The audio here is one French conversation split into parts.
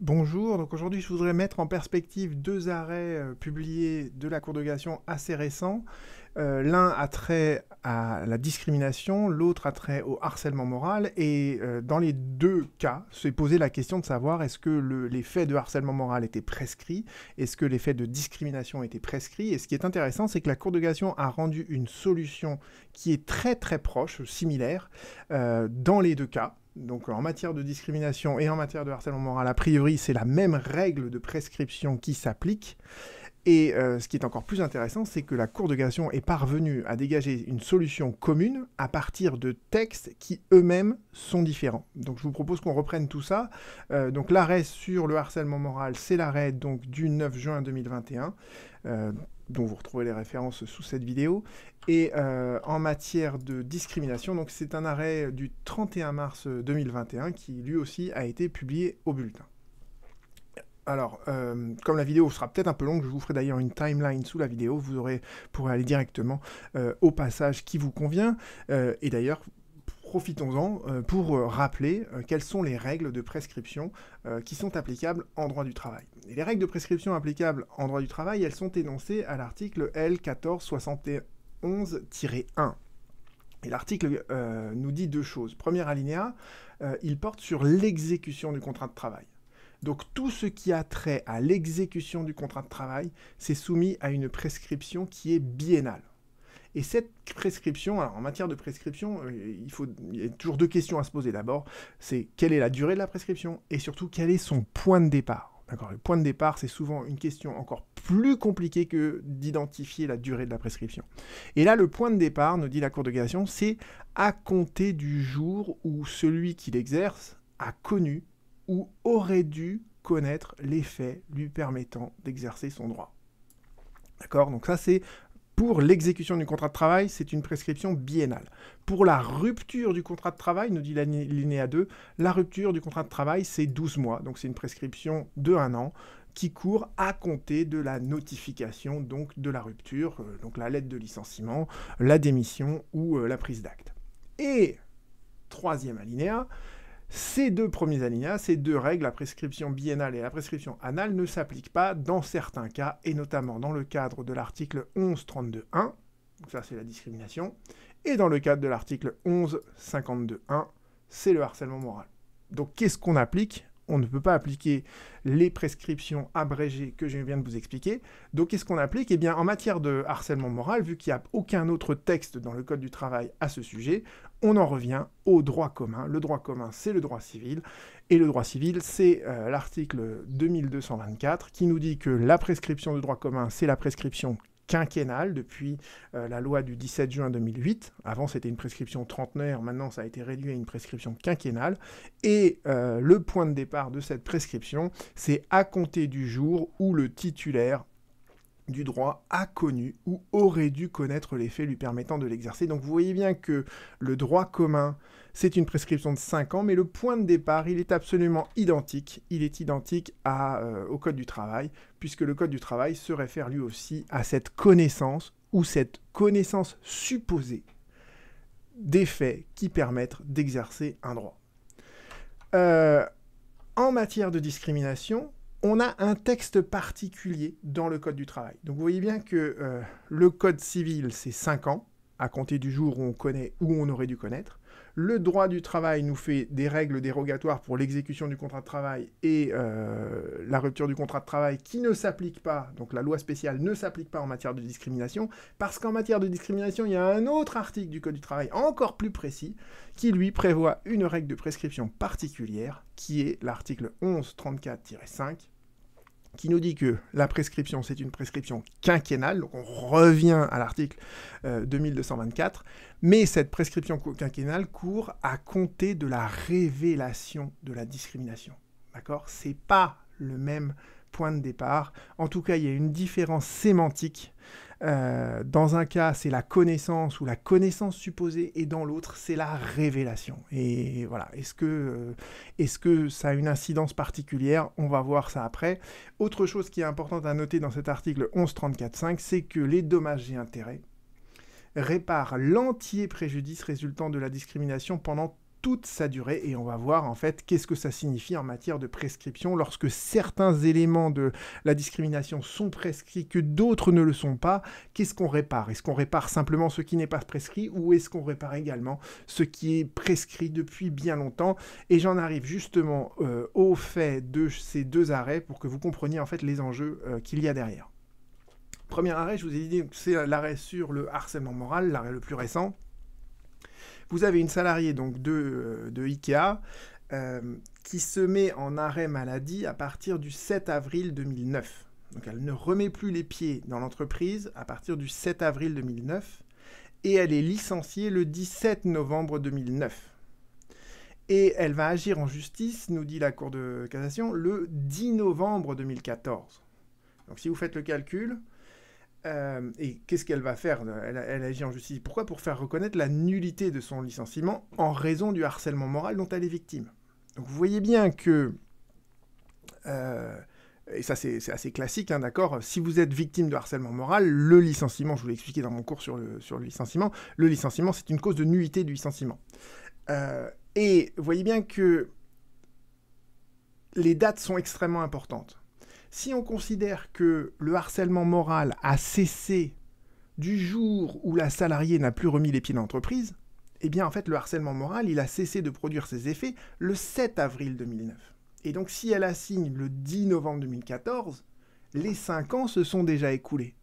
Bonjour, donc aujourd'hui je voudrais mettre en perspective deux arrêts euh, publiés de la Cour de cassation assez récents euh, l'un a trait à la discrimination, l'autre a trait au harcèlement moral. Et euh, dans les deux cas, s'est posé la question de savoir est-ce que le, les faits de harcèlement moral étaient prescrits, est-ce que les faits de discrimination étaient prescrits. Et ce qui est intéressant, c'est que la Cour de cassation a rendu une solution qui est très très proche, similaire, euh, dans les deux cas. Donc en matière de discrimination et en matière de harcèlement moral, a priori, c'est la même règle de prescription qui s'applique. Et euh, ce qui est encore plus intéressant, c'est que la Cour de cassation est parvenue à dégager une solution commune à partir de textes qui eux-mêmes sont différents. Donc je vous propose qu'on reprenne tout ça. Euh, donc l'arrêt sur le harcèlement moral, c'est l'arrêt donc du 9 juin 2021. Euh, dont vous retrouvez les références sous cette vidéo. Et en matière de discrimination, donc c'est un arrêt du 31 mars 2021 qui lui aussi a été publié au bulletin. Alors, euh, comme la vidéo sera peut-être un peu longue, je vous ferai d'ailleurs une timeline sous la vidéo. Vous aurez, pourrez aller directement euh, au passage qui vous convient. Euh, et d'ailleurs, profitons-en pour rappeler quelles sont les règles de prescription qui sont applicables en droit du travail. Et les règles de prescription applicables en droit du travail, elles sont énoncées à l'article L1471-1. Et l'article nous dit deux choses. Premier alinéa, il porte sur l'exécution du contrat de travail. Donc tout ce qui a trait à l'exécution du contrat de travail, c'est soumis à une prescription qui est biennale. Et cette prescription, alors en matière de prescription, euh, il, faut, y a toujours deux questions à se poser. D'abord, c'est quelle est la durée de la prescription et surtout quel est son point de départ. Le point de départ, c'est souvent une question encore plus compliquée que d'identifier la durée de la prescription. Et là, le point de départ, nous dit la Cour de cassation, c'est à compter du jour où celui qui l'exerce a connu ou aurait dû connaître les faits lui permettant d'exercer son droit. D'accord Donc ça c'est pour l'exécution du contrat de travail, c'est une prescription biennale. Pour la rupture du contrat de travail, nous dit l'alinéa 2, la rupture du contrat de travail, c'est 12 mois. Donc c'est une prescription de 1 an qui court à compter de la notification donc de la rupture, euh, donc la lettre de licenciement, la démission ou euh, la prise d'acte. Et troisième alinéa, ces deux premiers alinéas, ces deux règles, la prescription biennale et la prescription anale, ne s'appliquent pas dans certains cas, et notamment dans le cadre de l'article 1132.1, ça c'est la discrimination, et dans le cadre de l'article 1152.1, c'est le harcèlement moral. Donc qu'est-ce qu'on applique on ne peut pas appliquer les prescriptions abrégées que je viens de vous expliquer. Donc qu'est-ce qu'on applique Eh bien en matière de harcèlement moral, vu qu'il n'y a aucun autre texte dans le Code du travail à ce sujet, on en revient au droit commun. Le droit commun, c'est le droit civil. Et le droit civil, c'est euh, l'article 2224 qui nous dit que la prescription de droit commun, c'est la prescription quinquennale depuis euh, la loi du 17 juin 2008. Avant, c'était une prescription trentenaire, maintenant, ça a été réduit à une prescription quinquennale. Et euh, le point de départ de cette prescription, c'est à compter du jour où le titulaire du droit a connu ou aurait dû connaître les faits lui permettant de l'exercer. Donc vous voyez bien que le droit commun, c'est une prescription de 5 ans, mais le point de départ, il est absolument identique. Il est identique euh, au Code du travail, puisque le Code du travail se réfère lui aussi à cette connaissance ou cette connaissance supposée des faits qui permettent d'exercer un droit. Euh, en matière de discrimination, on a un texte particulier dans le Code du travail. Donc vous voyez bien que euh, le Code civil, c'est 5 ans, à compter du jour où on connaît ou on aurait dû connaître. Le droit du travail nous fait des règles dérogatoires pour l'exécution du contrat de travail et euh, la rupture du contrat de travail qui ne s'applique pas, donc la loi spéciale ne s'applique pas en matière de discrimination, parce qu'en matière de discrimination, il y a un autre article du Code du travail encore plus précis qui lui prévoit une règle de prescription particulière qui est l'article 1134-5 qui nous dit que la prescription, c'est une prescription quinquennale, donc on revient à l'article 2224, euh, mais cette prescription quinquennale court à compter de la révélation de la discrimination. D'accord C'est pas le même point de départ. En tout cas, il y a une différence sémantique euh, dans un cas, c'est la connaissance ou la connaissance supposée, et dans l'autre, c'est la révélation. Et voilà, est-ce que, euh, est que ça a une incidence particulière On va voir ça après. Autre chose qui est importante à noter dans cet article 1134.5, c'est que les dommages et intérêts réparent l'entier préjudice résultant de la discrimination pendant toute sa durée et on va voir en fait qu'est-ce que ça signifie en matière de prescription lorsque certains éléments de la discrimination sont prescrits que d'autres ne le sont pas, qu'est-ce qu'on répare Est-ce qu'on répare simplement ce qui n'est pas prescrit ou est-ce qu'on répare également ce qui est prescrit depuis bien longtemps Et j'en arrive justement euh, au fait de ces deux arrêts pour que vous compreniez en fait les enjeux euh, qu'il y a derrière. Premier arrêt, je vous ai dit, c'est l'arrêt sur le harcèlement moral, l'arrêt le plus récent vous avez une salariée donc de, euh, de IKEA euh, qui se met en arrêt maladie à partir du 7 avril 2009. Donc elle ne remet plus les pieds dans l'entreprise à partir du 7 avril 2009 et elle est licenciée le 17 novembre 2009. Et elle va agir en justice, nous dit la Cour de cassation, le 10 novembre 2014. Donc si vous faites le calcul, euh, et qu'est-ce qu'elle va faire elle, agit en justice. Pourquoi Pour faire reconnaître la nullité de son licenciement en raison du harcèlement moral dont elle est victime. Donc vous voyez bien que, euh, et ça c'est assez classique, hein, d'accord, si vous êtes victime de harcèlement moral, le licenciement, je vous l'ai expliqué dans mon cours sur le, sur le licenciement, le licenciement c'est une cause de nullité du licenciement. Euh, et vous voyez bien que les dates sont extrêmement importantes. Si on considère que le harcèlement moral a cessé du jour où la salariée n'a plus remis les pieds dans l'entreprise, eh bien en fait le harcèlement moral, il a cessé de produire ses effets le 7 avril 2009. Et donc si elle signe le 10 novembre 2014, les 5 ans se sont déjà écoulés.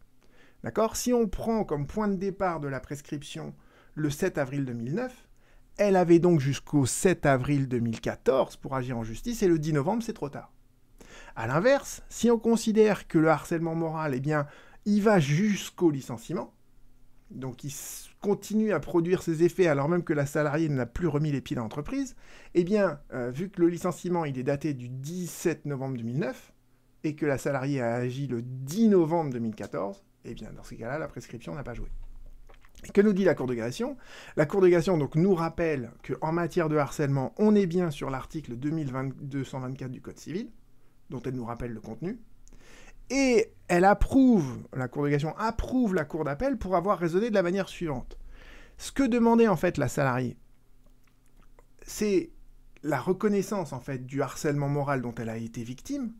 D'accord Si on prend comme point de départ de la prescription le 7 avril 2009, elle avait donc jusqu'au 7 avril 2014 pour agir en justice et le 10 novembre, c'est trop tard. À l'inverse, si on considère que le harcèlement moral, eh bien, il va jusqu'au licenciement, donc il continue à produire ses effets alors même que la salariée n'a plus remis les pieds dans l'entreprise, eh bien, euh, vu que le licenciement, il est daté du 17 novembre 2009, et que la salariée a agi le 10 novembre 2014, eh bien, dans ces cas-là, la prescription n'a pas joué. que nous dit la Cour de cassation La Cour de cassation donc, nous rappelle qu'en matière de harcèlement, on est bien sur l'article 2224 du Code civil, dont elle nous rappelle le contenu, et elle approuve, la Cour de approuve la Cour d'appel pour avoir raisonné de la manière suivante. Ce que demandait en fait la salariée, c'est la reconnaissance en fait du harcèlement moral dont elle a été victime,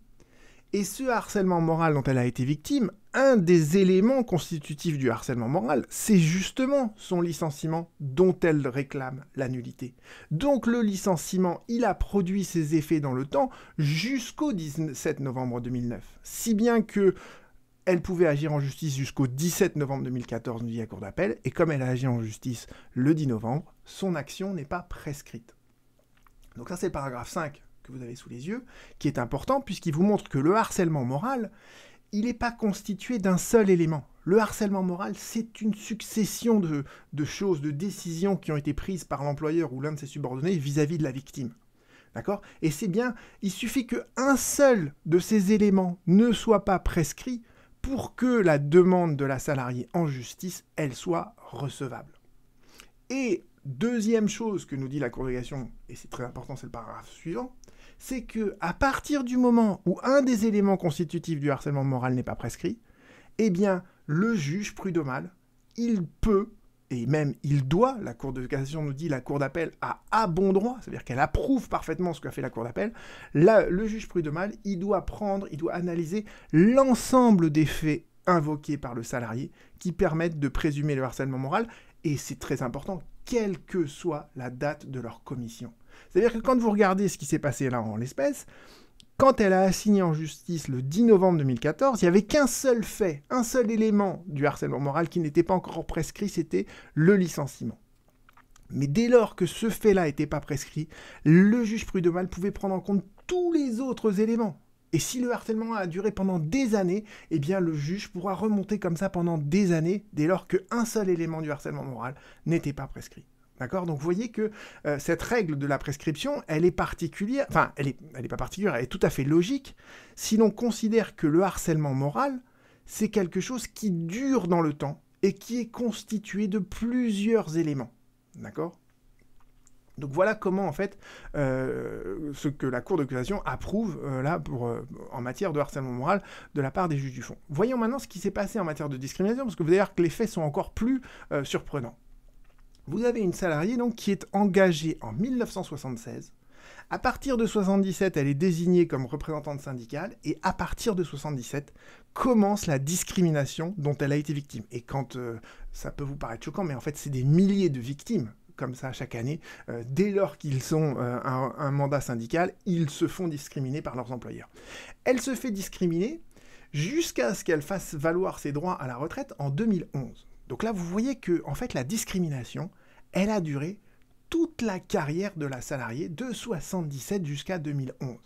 et ce harcèlement moral dont elle a été victime, un des éléments constitutifs du harcèlement moral, c'est justement son licenciement dont elle réclame la nullité. Donc le licenciement, il a produit ses effets dans le temps jusqu'au 17 novembre 2009. Si bien que elle pouvait agir en justice jusqu'au 17 novembre 2014, nous dit la Cour d'appel, et comme elle a agi en justice le 10 novembre, son action n'est pas prescrite. Donc ça c'est le paragraphe 5 que vous avez sous les yeux, qui est important puisqu'il vous montre que le harcèlement moral, il n'est pas constitué d'un seul élément. Le harcèlement moral, c'est une succession de, choses, de décisions qui ont été prises par l'employeur ou l'un de ses subordonnés vis-à-vis -vis de la victime. D'accord Et c'est bien, il suffit qu'un seul de ces éléments ne soit pas prescrit pour que la demande de la salariée en justice, elle soit recevable. Et deuxième chose que nous dit la congrégation, et c'est très important, c'est le paragraphe suivant, c'est que à partir du moment où un des éléments constitutifs du harcèlement moral n'est pas prescrit, eh bien, le juge prud'homal, il peut et même il doit, la Cour de cassation nous dit, la Cour d'appel a à bon droit, c'est-à-dire qu'elle approuve parfaitement ce qu'a fait la Cour d'appel, le juge prud'homal, il doit prendre, il doit analyser l'ensemble des faits invoqués par le salarié qui permettent de présumer le harcèlement moral, et c'est très important, quelle que soit la date de leur commission. C'est-à-dire que quand vous regardez ce qui s'est passé là en l'espèce, quand elle a assigné en justice le 10 novembre 2014, il n'y avait qu'un seul fait, un seul élément du harcèlement moral qui n'était pas encore prescrit, c'était le licenciement. Mais dès lors que ce fait-là n'était pas prescrit, le juge prud'homal pouvait prendre en compte tous les autres éléments. Et si le harcèlement a duré pendant des années, eh bien le juge pourra remonter comme ça pendant des années dès lors qu'un seul élément du harcèlement moral n'était pas prescrit. D'accord Donc vous voyez que euh, cette règle de la prescription, elle est particulière, enfin elle n'est est pas particulière, elle est tout à fait logique si l'on considère que le harcèlement moral, c'est quelque chose qui dure dans le temps et qui est constitué de plusieurs éléments. D'accord donc voilà comment en fait euh, ce que la Cour de approuve euh, là pour, en matière de harcèlement moral de la part des juges du fond. Voyons maintenant ce qui s'est passé en matière de discrimination, parce que vous allez voir que les faits sont encore plus surprenants vous avez une salariée donc qui est engagée en 1976. À partir de 77, elle est désignée comme représentante syndicale et à partir de 77 commence la discrimination dont elle a été victime. Et quand euh, ça peut vous paraître choquant, mais en fait, c'est des milliers de victimes comme ça chaque année. Euh, dès lors qu'ils ont euh, un mandat syndical, ils se font discriminer par leurs employeurs. Elle se fait discriminer jusqu'à ce qu'elle fasse valoir ses droits à la retraite en 2011. Donc là, vous voyez que, en fait, la discrimination, elle a duré toute la carrière de la salariée de 1977 jusqu'à 2011.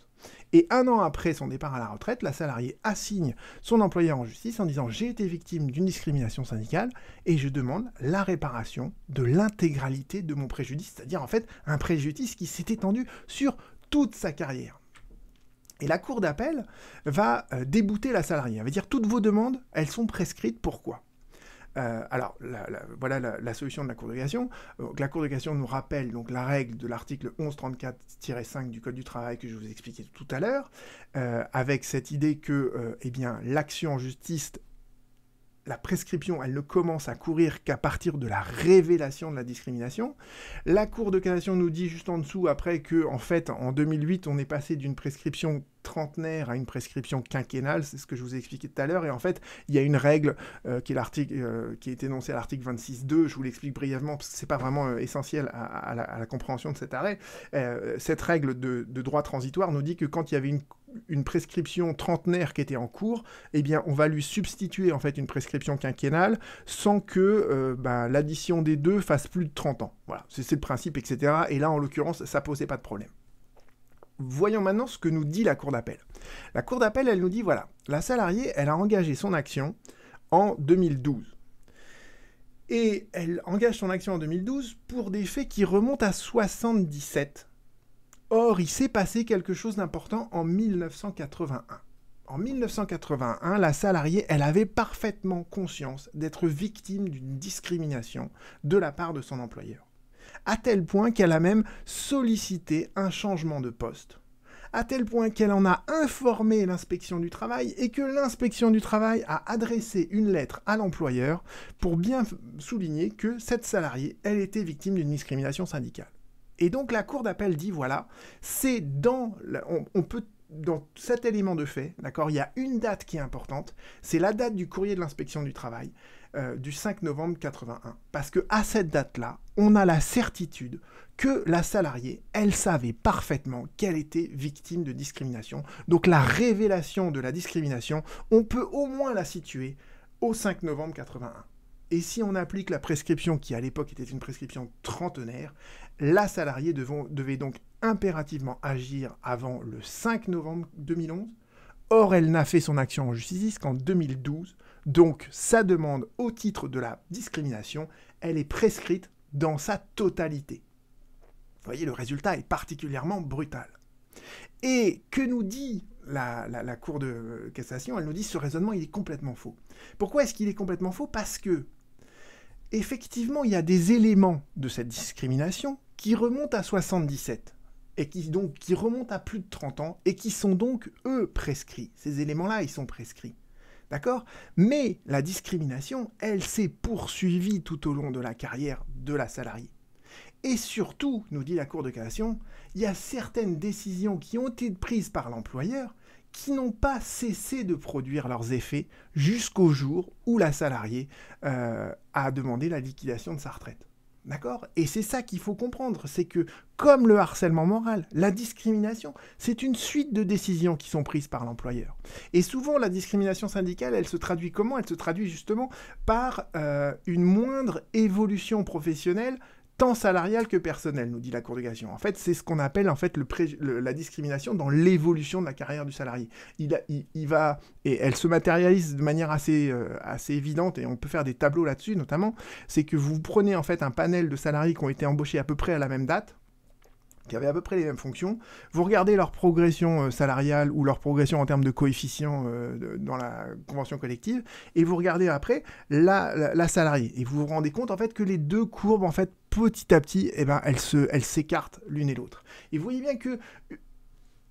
Et un an après son départ à la retraite, la salariée assigne son employeur en justice en disant j'ai été victime d'une discrimination syndicale et je demande la réparation de l'intégralité de mon préjudice, c'est-à-dire en fait un préjudice qui s'est étendu sur toute sa carrière. Et la cour d'appel va euh, débouter la salariée. Elle va dire toutes vos demandes, elles sont prescrites. Pourquoi euh, alors, voilà la, solution de la Cour de cassation. Euh, la Cour de cassation nous rappelle donc, la règle de l'article 1134-5 du Code du travail que je vous expliquais tout à l'heure, euh, avec cette idée que eh bien, l'action en justice la prescription, elle ne commence à courir qu'à partir de la révélation de la discrimination. La Cour de cassation nous dit juste en dessous après que, en fait, en 2008, on est passé d'une prescription trentenaire à une prescription quinquennale, c'est ce que je vous ai expliqué tout à l'heure, et en fait, il y a une règle euh, qui, est l'article, euh, qui est énoncée à l'article 26.2, je vous l'explique brièvement, parce que c'est pas vraiment euh, essentiel à, la, compréhension de cet arrêt. cette règle de droit transitoire nous dit que quand il y avait une une prescription trentenaire qui était en cours, eh bien, on va lui substituer en fait une prescription quinquennale sans que euh, ben, l'addition des deux fasse plus de 30 ans. Voilà, c'est le principe, etc. Et là, en l'occurrence, ça posait pas de problème. Voyons maintenant ce que nous dit la Cour d'appel. La Cour d'appel, elle nous dit, voilà, la salariée, elle a engagé son action en 2012. Et elle engage son action en 2012 pour des faits qui remontent à 77 Or, il s'est passé quelque chose d'important en 1981. En 1981, la salariée, elle avait parfaitement conscience d'être victime d'une discrimination de la part de son employeur. À tel point qu'elle a même sollicité un changement de poste à tel point qu'elle en a informé l'inspection du travail et que l'inspection du travail a adressé une lettre à l'employeur pour bien souligner que cette salariée, elle était victime d'une discrimination syndicale. Et donc la Cour d'appel dit voilà, c'est dans. on, peut dans cet élément de fait, d'accord, il y a une date qui est importante, c'est la date du courrier de l'inspection du travail euh, du 5 novembre 81. Parce que à cette date-là, on a la certitude que la salariée, elle savait parfaitement qu'elle était victime de discrimination. Donc la révélation de la discrimination, on peut au moins la situer au 5 novembre 81. Et si on applique la prescription qui à l'époque était une prescription trentenaire, la salariée devait donc impérativement agir avant le 5 novembre 2011. Or, elle n'a fait son action en justice qu'en 2012. Donc, sa demande au titre de la discrimination, elle est prescrite dans sa totalité. Vous voyez, le résultat est particulièrement brutal. Et que nous dit la, Cour de cassation Elle nous dit ce raisonnement, est complètement faux. Pourquoi est-ce qu'il est complètement faux Parce que, effectivement, il y a des éléments de cette discrimination qui remontent à 77 et qui donc qui remontent à plus de 30 ans et qui sont donc eux prescrits. Ces éléments-là, ils sont prescrits. D'accord Mais la discrimination, elle s'est poursuivie tout au long de la carrière de la salariée. Et surtout, nous dit la Cour de cassation, il y a certaines décisions qui ont été prises par l'employeur qui n'ont pas cessé de produire leurs effets jusqu'au jour où la salariée euh, a demandé la liquidation de sa retraite. D'accord Et c'est ça qu'il faut comprendre, c'est que comme le harcèlement moral, la discrimination, c'est une suite de décisions qui sont prises par l'employeur. Et souvent, la discrimination syndicale, elle se traduit comment Elle se traduit justement par euh, une moindre évolution professionnelle tant salarial que personnel, nous dit la Cour de cassation. En fait, c'est ce qu'on appelle en fait le la discrimination dans l'évolution de la carrière du salarié. Il, va et elle se matérialise de manière assez euh, assez évidente et on peut faire des tableaux là-dessus notamment. C'est que vous prenez en fait un panel de salariés qui ont été embauchés à peu près à la même date qui avaient à peu près les mêmes fonctions. Vous regardez leur progression euh, salariale ou leur progression en termes de coefficient euh, dans la convention collective, et vous regardez après la, la, salariée. Et vous vous rendez compte en fait que les deux courbes, en fait, petit à petit, eh ben, elles s'écartent elles l'une et l'autre. Et vous voyez bien que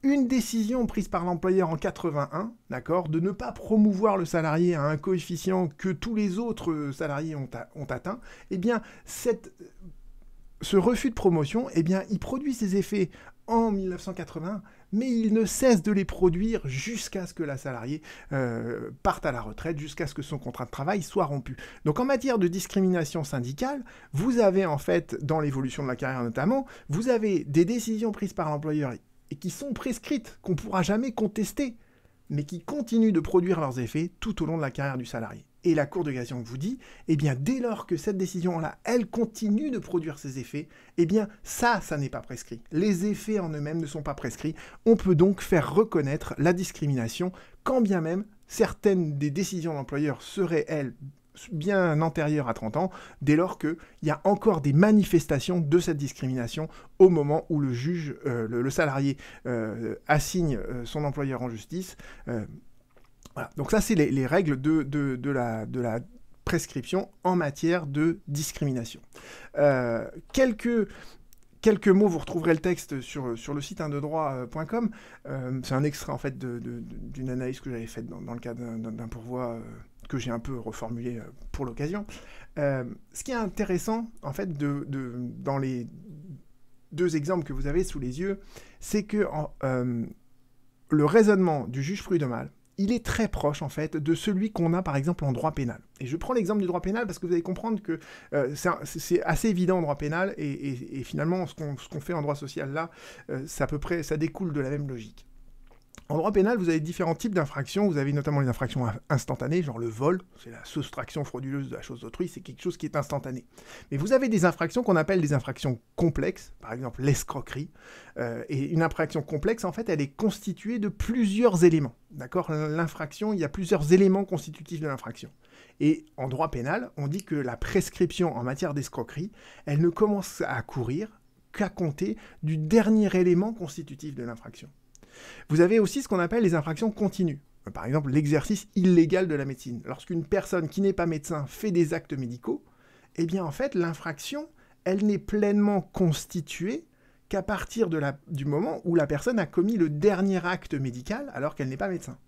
une décision prise par l'employeur en 81, d'accord, de ne pas promouvoir le salarié à un coefficient que tous les autres euh, salariés ont, ont atteint, eh bien, cette ce refus de promotion, eh bien, il produit ses effets en 1980, mais il ne cesse de les produire jusqu'à ce que la salariée euh, parte à la retraite, jusqu'à ce que son contrat de travail soit rompu. Donc en matière de discrimination syndicale, vous avez en fait, dans l'évolution de la carrière notamment, vous avez des décisions prises par l'employeur et qui sont prescrites, qu'on ne pourra jamais contester, mais qui continuent de produire leurs effets tout au long de la carrière du salarié. Et la Cour de cassation vous dit, eh bien, dès lors que cette décision-là, elle continue de produire ses effets, eh bien, ça, ça n'est pas prescrit. Les effets en eux-mêmes ne sont pas prescrits. On peut donc faire reconnaître la discrimination, quand bien même certaines des décisions de l'employeur seraient, elles, bien antérieures à 30 ans, dès lors qu'il y a encore des manifestations de cette discrimination au moment où le juge, euh, le, salarié euh, assigne euh, son employeur en justice. Voilà. Donc ça, c'est les, règles de, la, de la prescription en matière de discrimination. Euh, quelques, quelques mots, vous retrouverez le texte sur, sur le site indedroit.com. Euh, c'est un extrait en fait d'une analyse que j'avais faite dans, le cadre d'un pourvoi euh, que j'ai un peu reformulé pour l'occasion. ce qui est intéressant en fait de, de, dans les deux exemples que vous avez sous les yeux, c'est que le raisonnement du juge prud'homal il est très proche en fait de celui qu'on a par exemple en droit pénal. Et je prends l'exemple du droit pénal parce que vous allez comprendre que euh, c'est assez évident en droit pénal et, finalement ce qu'on fait en droit social là, ça euh, à peu près, ça découle de la même logique. En droit pénal, vous avez différents types d'infractions. Vous avez notamment les infractions instantanées, genre le vol, c'est la soustraction frauduleuse de la chose d'autrui, c'est quelque chose qui est instantané. Mais vous avez des infractions qu'on appelle des infractions complexes, par exemple l'escroquerie. Euh, et une infraction complexe, en fait, elle est constituée de plusieurs éléments. D'accord L'infraction, il y a plusieurs éléments constitutifs de l'infraction. Et en droit pénal, on dit que la prescription en matière d'escroquerie, elle ne commence à courir qu'à compter du dernier élément constitutif de l'infraction. Vous avez aussi ce qu'on appelle les infractions continues. Euh, par exemple, l'exercice illégal de la médecine. Lorsqu'une personne qui n'est pas médecin fait des actes médicaux, eh bien en fait, l'infraction, elle n'est pleinement constituée qu'à partir du moment où la personne a commis le dernier acte médical alors qu'elle n'est pas médecin.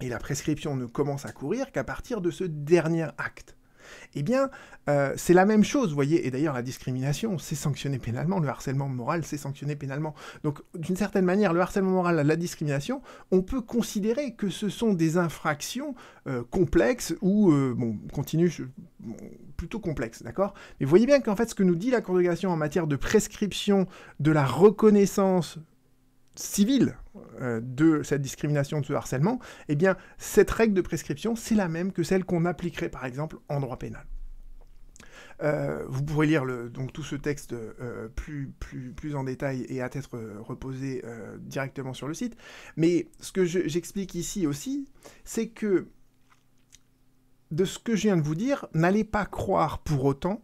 Et la prescription ne commence à courir qu'à partir de ce dernier acte eh bien, euh, c'est la même chose, vous voyez. Et d'ailleurs, la discrimination, c'est sanctionné pénalement. Le harcèlement moral, c'est sanctionné pénalement. Donc, d'une certaine manière, le harcèlement moral, la discrimination, on peut considérer que ce sont des infractions euh, complexes ou, euh, bon, continue, plutôt complexes, d'accord Mais vous voyez bien qu'en fait, ce que nous dit la congrégation en matière de prescription de la reconnaissance civile euh, de cette discrimination, de ce harcèlement, eh bien, cette règle de prescription, c'est la même que celle qu'on appliquerait, par exemple, en droit pénal. Euh, vous pourrez lire donc tout ce texte euh, plus, plus, plus, en détail et à être reposé directement sur le site. Mais ce que j'explique ici aussi, c'est que de ce que je viens de vous dire, n'allez pas croire pour autant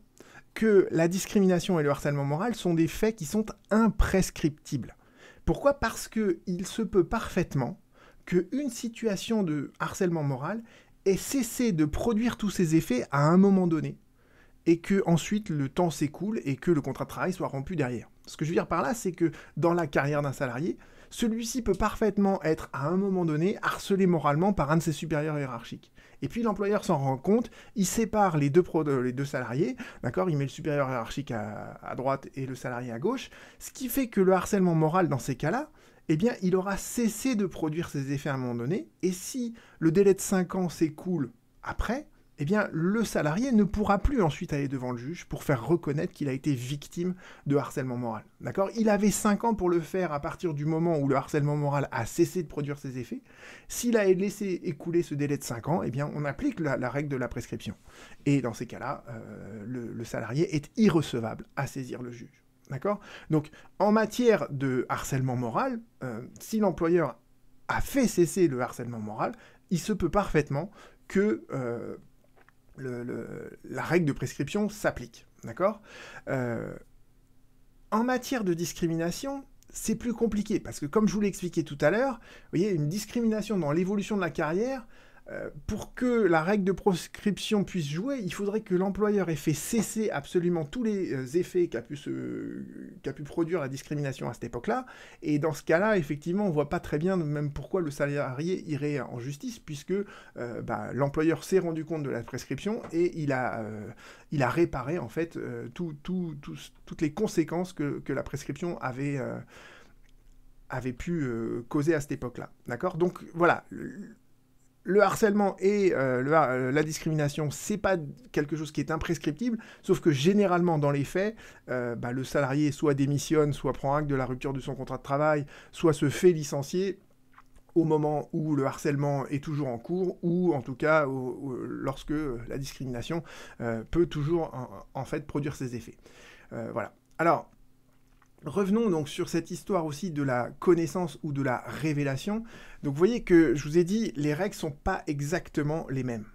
que la discrimination et le harcèlement moral sont des faits qui sont imprescriptibles. Pourquoi Parce que il se peut parfaitement qu'une situation de harcèlement moral ait cessé de produire tous ses effets à un moment donné et que ensuite le temps s'écoule et que le contrat de travail soit rompu derrière. Ce que je veux dire par là, c'est que dans la carrière d'un salarié, celui-ci peut parfaitement être à un moment donné harcelé moralement par un de ses supérieurs hiérarchiques. Et puis l'employeur s'en rend compte, il sépare les deux, euh, les deux salariés, d'accord Il met le supérieur hiérarchique à, droite et le salarié à gauche, ce qui fait que le harcèlement moral dans ces cas-là, eh bien, il aura cessé de produire ses effets à un moment donné, et si le délai de 5 ans s'écoule après, eh bien, le salarié ne pourra plus ensuite aller devant le juge pour faire reconnaître qu'il a été victime de harcèlement moral. D'accord Il avait 5 ans pour le faire à partir du moment où le harcèlement moral a cessé de produire ses effets. S'il a laissé écouler ce délai de 5 ans, eh bien, on applique la, règle de la prescription. Et dans ces cas-là, euh, le, salarié est irrecevable à saisir le juge. D'accord Donc, en matière de harcèlement moral, euh, si l'employeur a fait cesser le harcèlement moral, il se peut parfaitement que euh, la règle de prescription s'applique. D'accord euh, En matière de discrimination, c'est plus compliqué parce que, comme je vous l'ai expliqué tout à l'heure, vous voyez, une discrimination dans l'évolution de la carrière, euh, pour que la règle de proscription puisse jouer, il faudrait que l'employeur ait fait cesser absolument tous les euh, effets qu'a pu, se... qu pu, produire la discrimination à cette époque-là. Et dans ce cas-là, effectivement, on voit pas très bien même pourquoi le salarié irait en justice, puisque euh, bah, l'employeur s'est rendu compte de la prescription et il a, il a réparé en fait toutes les conséquences que, que la prescription avait avait pu causer à cette époque-là. D'accord Donc voilà, le harcèlement et euh, euh, la discrimination, c'est pas quelque chose qui est imprescriptible, sauf que généralement, dans les faits, euh, bah, le salarié soit démissionne, soit prend acte de la rupture de son contrat de travail, soit se fait licencier au moment où le harcèlement est toujours en cours, ou en tout cas lorsque la discrimination peut toujours en, fait produire ses effets. voilà. Alors, Revenons donc sur cette histoire aussi de la connaissance ou de la révélation. Donc vous voyez que je vous ai dit, les règles sont pas exactement les mêmes.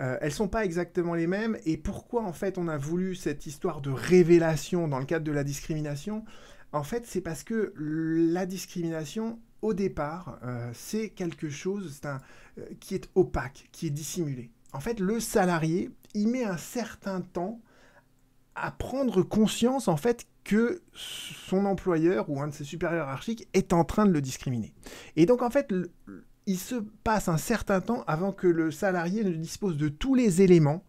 Euh, elles sont pas exactement les mêmes et pourquoi en fait on a voulu cette histoire de révélation dans le cadre de la discrimination En fait c'est parce que la discrimination au départ euh, c'est quelque chose euh, qui est opaque, qui est dissimulé. En fait le salarié il met un certain temps à prendre conscience en fait que son employeur ou un de ses supérieurs hiérarchiques est en train de le discriminer. Et donc en fait, il se passe un certain temps avant que le salarié ne dispose de tous les éléments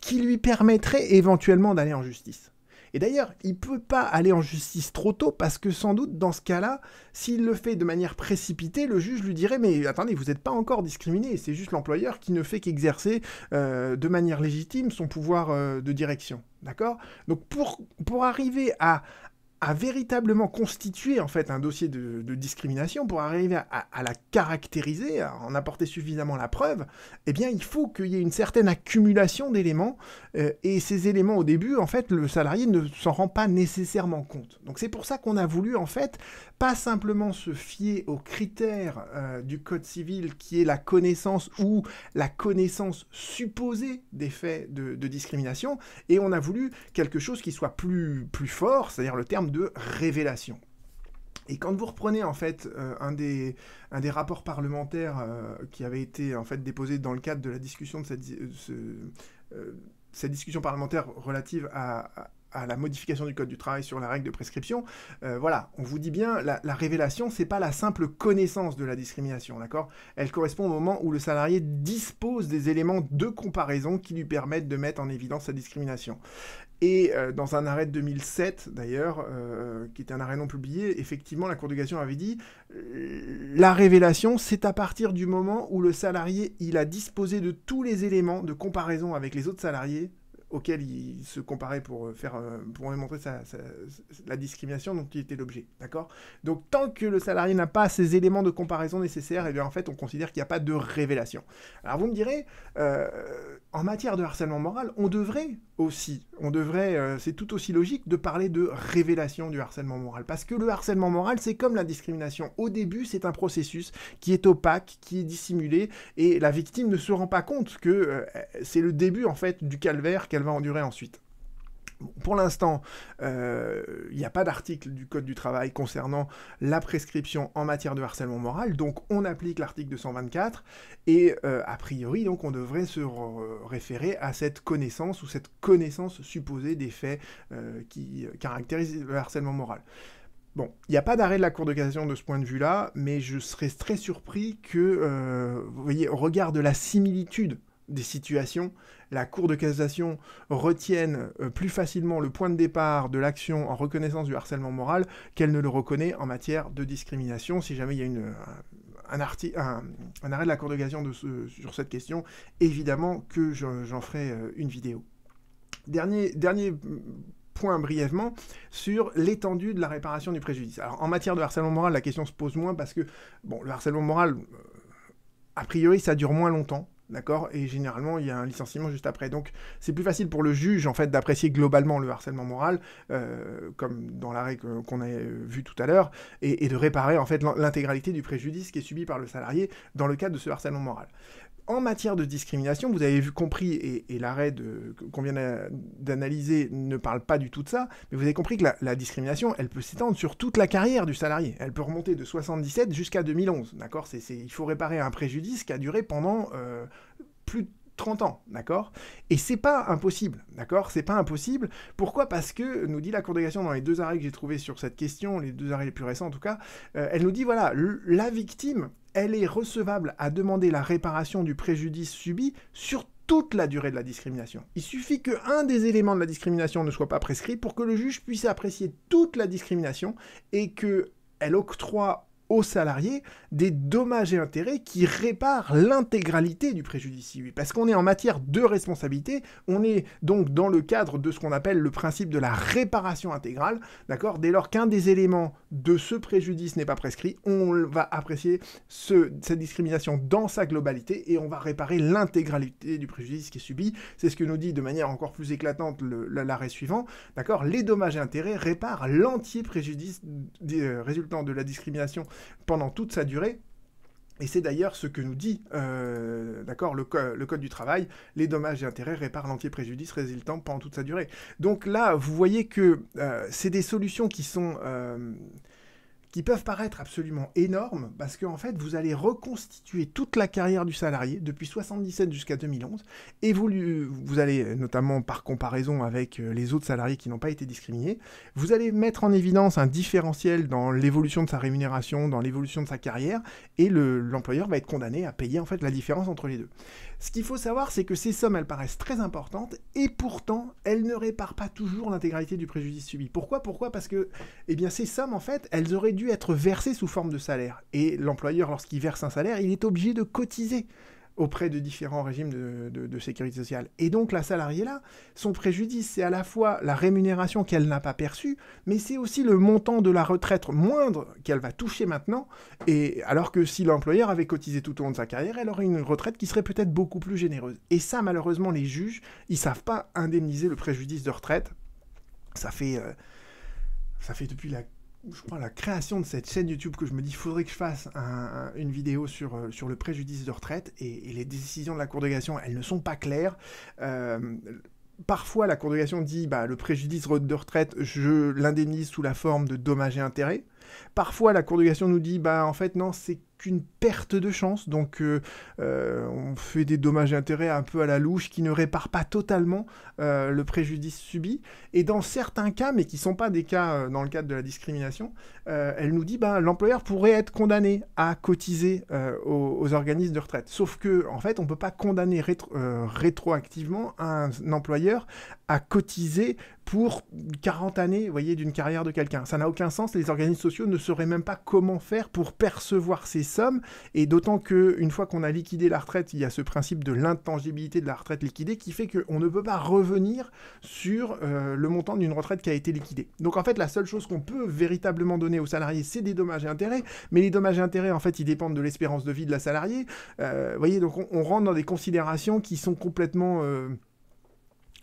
qui lui permettraient éventuellement d'aller en justice. Et d'ailleurs, il peut pas aller en justice trop tôt parce que sans doute, dans ce cas-là, s'il le fait de manière précipitée, le juge lui dirait mais attendez, vous n'êtes pas encore discriminé, c'est juste l'employeur qui ne fait qu'exercer euh, de manière légitime son pouvoir euh, de direction. D'accord Donc pour, pour arriver à, a véritablement constitué en fait un dossier de, discrimination pour arriver à, la caractériser, en apporter suffisamment la preuve, eh bien il faut qu'il y ait une certaine accumulation d'éléments euh, et ces éléments au début en fait le salarié ne s'en rend pas nécessairement compte. Donc c'est pour ça qu'on a voulu en fait pas simplement se fier aux critères euh, du code civil qui est la connaissance ou la connaissance supposée des faits de, de discrimination et on a voulu quelque chose qui soit plus plus fort, c'est-à-dire le terme de révélation. Et quand vous reprenez en fait euh, un, des, un, des, rapports parlementaires euh, qui avait été en fait déposé dans le cadre de la discussion de cette, euh, cette discussion parlementaire relative à, à la modification du code du travail sur la règle de prescription, euh, voilà, on vous dit bien, la, révélation, révélation, n'est pas la simple connaissance de la discrimination, d'accord Elle correspond au moment où le salarié dispose des éléments de comparaison qui lui permettent de mettre en évidence sa discrimination. Et euh, dans un arrêt de 2007, d'ailleurs, euh, qui était un arrêt non publié, effectivement, la Cour de cassation avait dit la révélation, c'est à partir du moment où le salarié, il a disposé de tous les éléments de comparaison avec les autres salariés auquel il se comparait pour euh, faire euh, pour montrer la discrimination dont il était l'objet. D'accord Donc tant que le salarié n'a pas ces éléments de comparaison nécessaires, et eh bien en fait on considère qu'il n'y a pas de révélation. Alors vous me direz, euh, en matière de harcèlement moral, on devrait aussi, on devrait, c'est tout aussi logique de parler de révélation du harcèlement moral, parce que le harcèlement moral c'est comme la discrimination. Au début c'est un processus qui est opaque, qui est dissimulé, et la victime ne se rend pas compte que c'est le début en fait du calvaire qu'elle va endurer ensuite. Pour l'instant, il euh, n'y a pas d'article du Code du travail concernant la prescription en matière de harcèlement moral, donc on applique l'article 224 et euh, a priori donc on devrait se référer à cette connaissance ou cette connaissance supposée des faits euh, qui caractérisent le harcèlement moral. Bon, il n'y a pas d'arrêt de la Cour de cassation de ce point de vue-là, mais je serais très surpris que, vous voyez, au regard de la similitude des situations, la Cour de cassation retienne euh, plus facilement le point de départ de l'action en reconnaissance du harcèlement moral qu'elle ne le reconnaît en matière de discrimination, si jamais il y a euh, un, arrêt de la Cour de cassation sur cette question, évidemment que j'en ferai euh, une vidéo. Dernier, dernier point brièvement sur l'étendue de la réparation du préjudice. Alors en matière de harcèlement moral, la question se pose moins parce que bon, le harcèlement moral, a priori, ça dure moins longtemps d'accord Et généralement, il y a un licenciement juste après. Donc, c'est plus facile pour le juge, en fait, d'apprécier globalement le harcèlement moral, euh, comme dans l'arrêt qu'on a vu tout à l'heure, et, de réparer, en fait, l'intégralité du préjudice qui est subi par le salarié dans le cadre de ce harcèlement moral. En matière de discrimination, vous avez vu, compris, et, l'arrêt qu'on vient d'analyser ne parle pas du tout de ça, mais vous avez compris que la, discrimination, elle peut s'étendre sur toute la carrière du salarié. Elle peut remonter de 77 jusqu'à 2011, d'accord Il faut réparer un préjudice qui a duré pendant... Euh, plus de 30 ans, d'accord Et c'est pas impossible, d'accord C'est pas impossible. Pourquoi Parce que, nous dit la Cour cassation dans les deux arrêts que j'ai trouvés sur cette question, les deux arrêts les plus récents en tout cas, euh, elle nous dit, voilà, la victime, elle est recevable à demander la réparation du préjudice subi sur toute la durée de la discrimination. Il suffit que un des éléments de la discrimination ne soit pas prescrit pour que le juge puisse apprécier toute la discrimination et que elle octroie aux salariés des dommages et intérêts qui réparent l'intégralité du préjudice civil. Parce qu'on est en matière de responsabilité, on est donc dans le cadre de ce qu'on appelle le principe de la réparation intégrale, d'accord Dès lors qu'un des éléments de ce préjudice n'est pas prescrit, on va apprécier ce, cette discrimination dans sa globalité et on va réparer l'intégralité du préjudice qui est subi. C'est ce que nous dit de manière encore plus éclatante l'arrêt suivant, d'accord Les dommages et intérêts réparent l'entier préjudice euh, résultant de la discrimination pendant toute sa durée. Et c'est d'ailleurs ce que nous dit euh, d'accord, le, Code du travail, les dommages et intérêts réparent l'entier préjudice résultant pendant toute sa durée. Donc là, vous voyez que euh, c'est des solutions qui sont... Euh, qui peuvent paraître absolument énormes parce qu'en en fait, vous allez reconstituer toute la carrière du salarié depuis 1977 jusqu'à 2011 et vous, vous allez, euh, notamment par comparaison avec euh, les autres salariés qui n'ont pas été discriminés, vous allez mettre en évidence un différentiel dans l'évolution de sa rémunération, dans l'évolution de sa carrière et l'employeur va être condamné à payer en fait la différence entre les deux. Ce qu'il faut savoir, c'est que ces sommes, elles paraissent très importantes et pourtant, elles ne réparent pas toujours l'intégralité du préjudice subi. Pourquoi Pourquoi Parce que eh bien, ces sommes, en fait, elles auraient dû dû être versé sous forme de salaire. Et l'employeur, lorsqu'il verse un salaire, il est obligé de cotiser auprès de différents régimes de, sécurité sociale. Et donc la salariée là, son préjudice, c'est à la fois la rémunération qu'elle n'a pas perçue, mais c'est aussi le montant de la retraite moindre qu'elle va toucher maintenant, et alors que si l'employeur avait cotisé tout au long de sa carrière, elle aurait une retraite qui serait peut-être beaucoup plus généreuse. Et ça, malheureusement, les juges, ils savent pas indemniser le préjudice de retraite. Ça fait... Euh, ça fait depuis la je crois, la création de cette chaîne YouTube que je me dis, faudrait que je fasse une vidéo sur, euh, sur le préjudice de retraite et, les décisions de la Cour de elles ne sont pas claires. Euh, parfois, la Cour de dit, bah, le préjudice de retraite, je l'indemnise sous la forme de dommages et intérêts. Parfois, la Cour de nous dit, bah, en fait, non, c'est qu'une perte de chance. Donc euh, euh, on fait des dommages et intérêts un peu à la louche qui ne réparent pas totalement euh, le préjudice subi. Et dans certains cas, mais qui ne sont pas des cas dans le cadre de la discrimination, elle nous dit bah, l'employeur pourrait être condamné à cotiser aux, organismes de retraite. Sauf que en fait, on ne peut pas condamner rétroactivement un, employeur à cotiser pour 40 années, voyez, d'une carrière de quelqu'un. Ça n'a aucun sens, les organismes sociaux ne sauraient même pas comment faire pour percevoir ces sommes, et d'autant qu'une fois qu'on a liquidé la retraite, il y a ce principe de l'intangibilité de la retraite liquidée qui fait qu'on ne peut pas revenir sur euh, le montant d'une retraite qui a été liquidée. Donc en fait, la seule chose qu'on peut véritablement donner aux salariés, c'est des dommages et intérêts, mais les dommages et intérêts, en fait, ils dépendent de l'espérance de vie de la salariée. Euh, vous voyez, donc on, rentre dans des considérations qui sont complètement... Euh,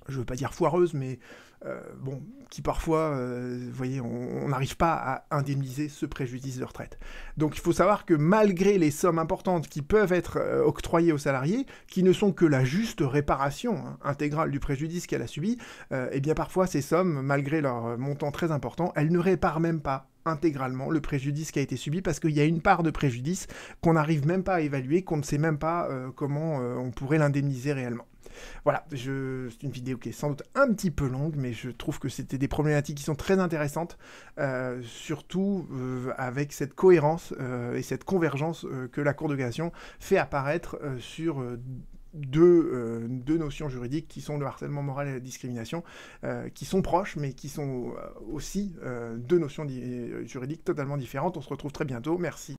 je veux pas dire foireuse, mais euh, bon, qui parfois, euh, vous voyez, on n'arrive pas à indemniser ce préjudice de retraite. Donc il faut savoir que malgré les sommes importantes qui peuvent être euh, octroyées aux salariés, qui ne sont que la juste réparation hein, intégrale du préjudice qu'elle a subi, et eh bien parfois ces sommes, malgré leur montant très important, elles ne réparent même pas intégralement le préjudice qui a été subi parce qu'il y a une part de préjudice qu'on n'arrive même pas à évaluer, qu'on ne sait même pas comment on pourrait l'indemniser réellement. Voilà, c'est une vidéo qui est sans doute un petit peu longue, mais je trouve que c'était des problématiques qui sont très intéressantes, euh, surtout euh, avec cette cohérence euh, et cette convergence que la Cour de cassation fait apparaître sur deux, deux notions juridiques qui sont le harcèlement moral et la discrimination, qui sont proches, mais qui sont aussi deux notions juridiques totalement différentes. On se retrouve très bientôt. Merci.